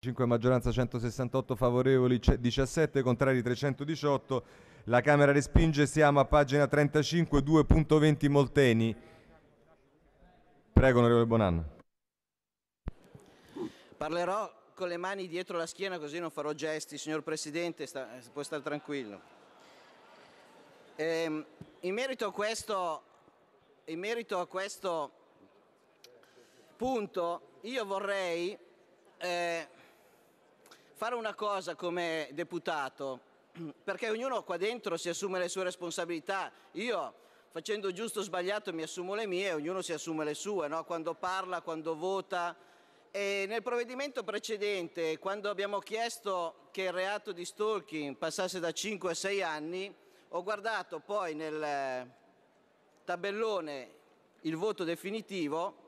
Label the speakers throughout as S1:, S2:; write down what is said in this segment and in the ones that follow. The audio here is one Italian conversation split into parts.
S1: 5 maggioranza 168 favorevoli 17 contrari 318 la Camera respinge siamo a pagina 35 2.20 Molteni prego onorevole Bonanno. parlerò con le mani dietro la schiena così non farò gesti signor Presidente sta, può stare tranquillo ehm, in, merito questo, in merito a questo punto io vorrei eh, fare una cosa come deputato, perché ognuno qua dentro si assume le sue responsabilità. Io facendo giusto o sbagliato mi assumo le mie, ognuno si assume le sue, no? quando parla, quando vota. E nel provvedimento precedente, quando abbiamo chiesto che il reato di stalking passasse da 5 a 6 anni, ho guardato poi nel tabellone il voto definitivo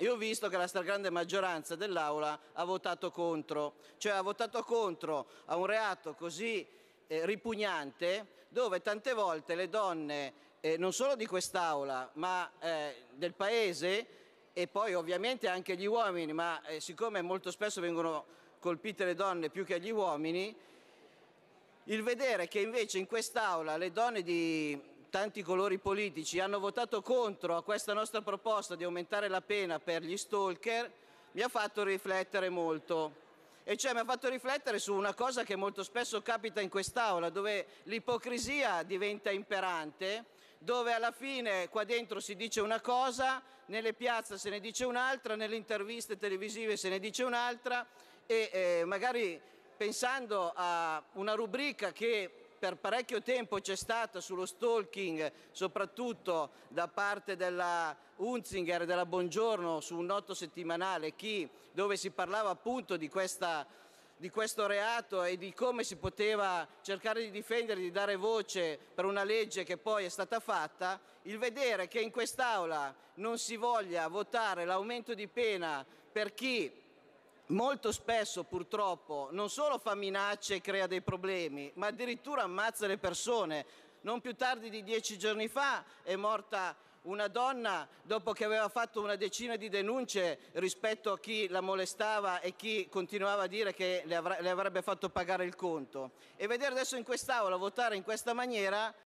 S1: io ho visto che la stragrande maggioranza dell'Aula ha votato contro, cioè ha votato contro a un reato così eh, ripugnante dove tante volte le donne, eh, non solo di quest'Aula, ma eh, del Paese e poi ovviamente anche gli uomini, ma eh, siccome molto spesso vengono colpite le donne più che gli uomini, il vedere che invece in quest'Aula le donne di, tanti colori politici hanno votato contro a questa nostra proposta di aumentare la pena per gli stalker mi ha fatto riflettere molto. E cioè mi ha fatto riflettere su una cosa che molto spesso capita in quest'Aula, dove l'ipocrisia diventa imperante, dove alla fine qua dentro si dice una cosa, nelle piazze se ne dice un'altra, nelle interviste televisive se ne dice un'altra e eh, magari pensando a una rubrica che per parecchio tempo c'è stata sullo stalking, soprattutto da parte della Unzinger e della Buongiorno su un noto settimanale chi, dove si parlava appunto di, questa, di questo reato e di come si poteva cercare di difendere, di dare voce per una legge che poi è stata fatta, il vedere che in quest'Aula non si voglia votare l'aumento di pena per chi molto spesso purtroppo non solo fa minacce e crea dei problemi, ma addirittura ammazza le persone. Non più tardi di dieci giorni fa è morta una donna dopo che aveva fatto una decina di denunce rispetto a chi la molestava e chi continuava a dire che le, avrebbe fatto pagare il conto. E vedere adesso in quest'Aula votare in questa maniera